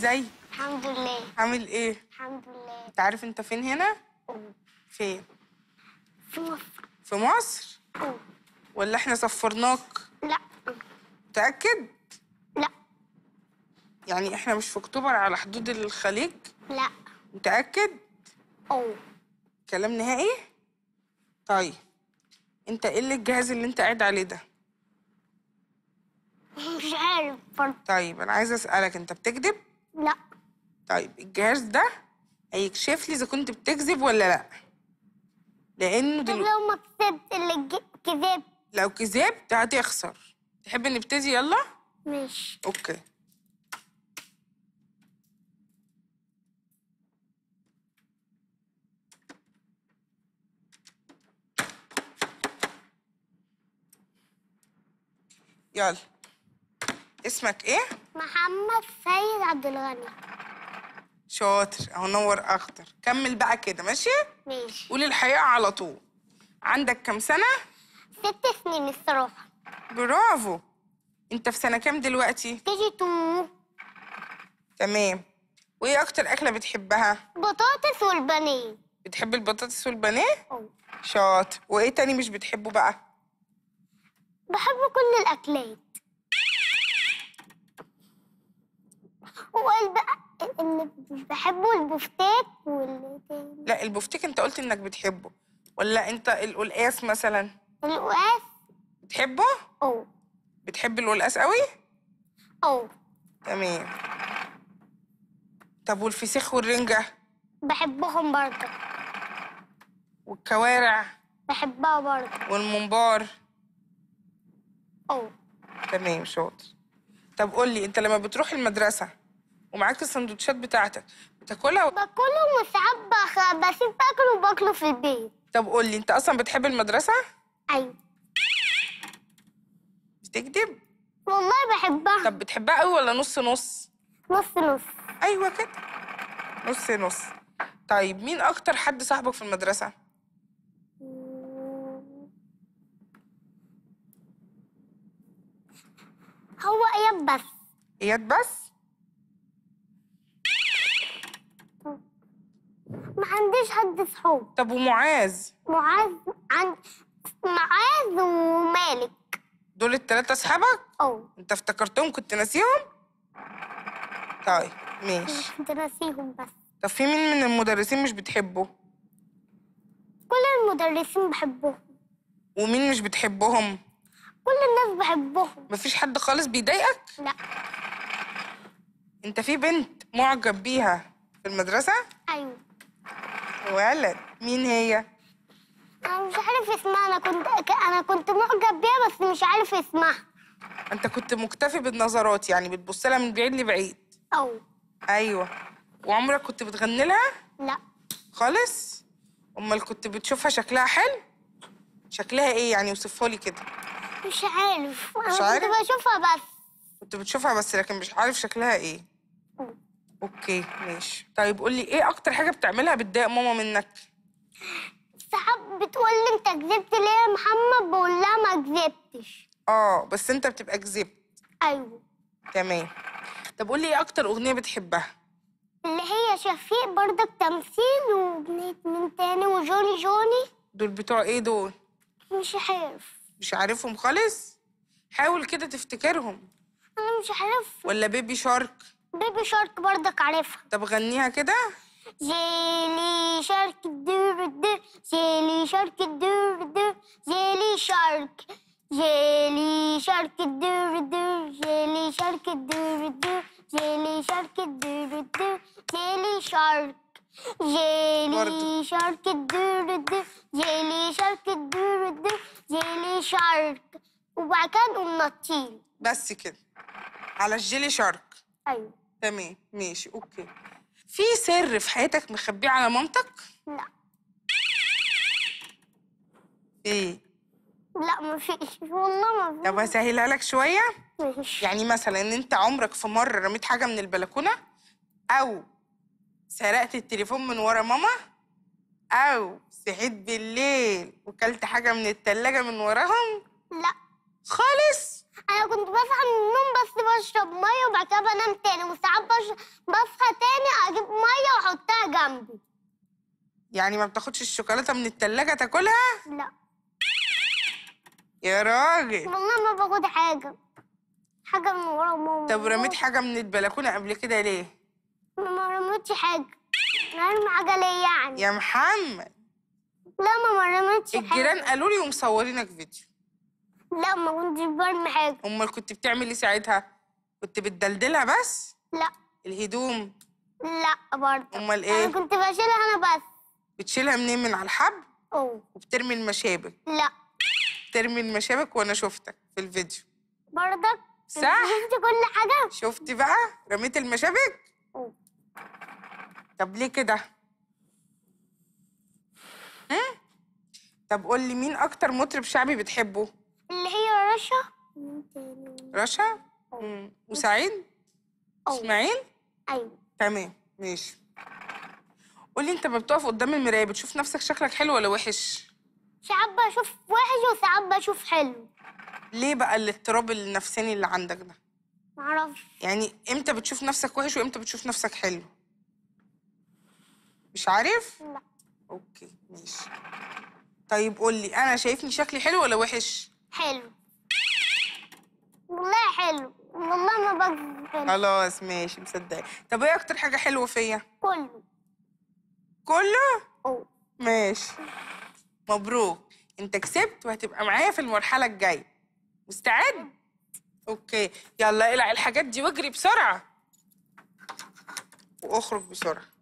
ازاي الحمد لله عامل ايه الحمد لله انت عارف انت فين هنا فين في مصر في مصر ولا احنا سفرناك لا متاكد لا يعني احنا مش في اكتوبر على حدود الخليج لا متاكد اه كلام نهائي طيب انت ايه الجهاز اللي انت قاعد عليه ده مش عارف برضه طيب انا عايزه اسالك انت بتكذب لا طيب الجهاز ده هيكشف لي اذا كنت بتكذب ولا لا لانه دلوقتي لو ما كسبت اللي كذبت لو كذبت هتخسر تحب نبتدي يلا ماشي اوكي يلا اسمك ايه؟ محمد سيد عبد الغني شاطر اهو نور اخضر كمل بقى كده ماشي؟ ماشي قول الحقيقة على طول عندك كام سنة؟ ست سنين الصراحة برافو انت في سنة كام دلوقتي؟ كيجي تو تمام وايه اكتر اكلة بتحبها؟ بطاطس والبانيه بتحب البطاطس والبانيه؟ اه شاطر وايه تاني مش بتحبه بقى؟ بحب كل الاكلات بحبه البفتيك وال لا البفتيك انت قلت انك بتحبه ولا انت القلقاس مثلا القلقاس بتحبه؟ اه بتحب القلقاس قوي؟ اه تمام طب والفسيخ والرنجة؟ بحبهم برضه والكوارع؟ بحبها برضه والممبار؟ اه تمام شاطر طب قول لي انت لما بتروح المدرسة ومعاك السندوتشات بتاعتك بتاكلها و... باكله وساعات بسيب باكله وباكله في البيت طب قول لي انت اصلا بتحب المدرسه ايوه بتكذب والله بحبها طب بتحبها قوي ولا نص نص نص نص ايوه كده نص نص طيب مين اكتر حد صاحبك في المدرسه هو اياد بس اياد بس ما عنديش حد صحاب طب ومعاذ معاذ عند معاذ ومالك دول التلاتة اصحابك؟ اه انت افتكرتهم كنت ناسيهم؟ طيب ماشي كنت ناسيهم بس طب في مين من المدرسين مش بتحبه؟ كل المدرسين بحبهم ومين مش بتحبهم؟ كل الناس بحبهم مفيش حد خالص بيضايقك؟ لا انت في بنت معجب بيها في المدرسة؟ ايوه ولد مين هي؟ انا مش عارف اسمها انا كنت انا كنت معجب بيها بس مش عارف اسمها انت كنت مكتفي بالنظرات يعني بتبص لها من بعيد لبعيد او ايوه وعمرك كنت بتغني لها؟ لا خالص؟ امال كنت بتشوفها شكلها حلو؟ شكلها ايه يعني وصفها لي كده مش عارف مش عارف؟ كنت بشوفها بس كنت بتشوفها بس لكن مش عارف شكلها ايه اوكي ماشي طيب قول لي ايه اكتر حاجه بتعملها بتضايق ماما منك ساعات بتقول لي انت كذبت ليه يا محمد بقول لها ما كذبتش اه بس انت بتبقى كذبت ايوه تمام طب قول لي ايه اكتر اغنيه بتحبها اللي هي شفيق برضك تمثيل وبنيت من تاني وجوني جوني دول بتوع ايه دول مش عارف مش عارفهم خالص حاول كده تفتكرهم انا مش عارف ولا بيبي شارك بيبي شارك برضك عارفها طب غنيها كده جيلي شارك دور دور جيلي شارك دور دور جيلي شارك جيلي شارك دور دور جيلي شارك دور دور جيلي شارك دور دور جيلي شارك جيلي شارك الدور الدور جيلي شارك الدور الدور جيلي شارك وبعد كده نقوم بس كده على الجيلي شارك ايوه تمام ماشي اوكي في سر في حياتك مخبيه على مامتك؟ لا ايه؟ لا ما فيش والله ما فيش طب هسهلها لك شويه؟ ماشي يعني مثلا ان انت عمرك في مره رميت حاجه من البلكونه او سرقت التليفون من ورا ماما او صحيت بالليل وكلت حاجه من التلاجة من وراهم؟ لا خالص انا كنت بصحى من النوم بس بشرب ميه بعد كده بنام تاني وساعات بصحى تاني اجيب ميه واحطها جنبي يعني ما بتاخدش الشوكولاته من التلاجة تاكلها؟ لا يا راجل والله ما باخد حاجه حاجه من ورا ماما طب رميت حاجه من البلكونه قبل كده ليه؟ ما رميتش حاجه رميت نعم، حاجه ليه يعني يا محمد لا ما رميتش حاجه الجيران قالوا لي ومصورينك فيديو لا ما كنتش برمي حاجه امال كنت بتعمل ايه ساعتها؟ كنت بتدلدلها بس؟ لا الهدوم؟ لا برضه امال ايه؟ انا كنت بشيلها انا بس بتشيلها منين من على الحبل؟ اه وبترمي المشابك؟ لا بترمي المشابك وانا شفتك في الفيديو برضك صح شفتي كل حاجه شفتي بقى رميت المشابك؟ طب ليه كده؟ ها؟ طب قول لي مين اكتر مطرب شعبي بتحبه؟ اللي هي رشا رشا مم. وسعيد؟ أيوة. اسماعيل؟ ايوه تمام ماشي قولي انت لما بتقف قدام المرايه بتشوف نفسك شكلك حلو ولا وحش؟ ساعات بشوف وحش وساعات بشوف حلو ليه بقى الاضطراب النفساني اللي عندك ده؟ معرفش يعني امتى بتشوف نفسك وحش وامتى بتشوف نفسك حلو؟ مش عارف؟ لا اوكي ماشي طيب قولي انا شايفني شكلي حلو ولا وحش؟ حلو والله حلو والله ما بقدر خلاص ماشي مصدق طب ايه اكتر حاجه حلوه فيا كله كله أوه. ماشي مبروك انت كسبت وهتبقى معايا في المرحله الجايه مستعد اوكي يلا اقلع الحاجات دي واجري بسرعه واخرج بسرعه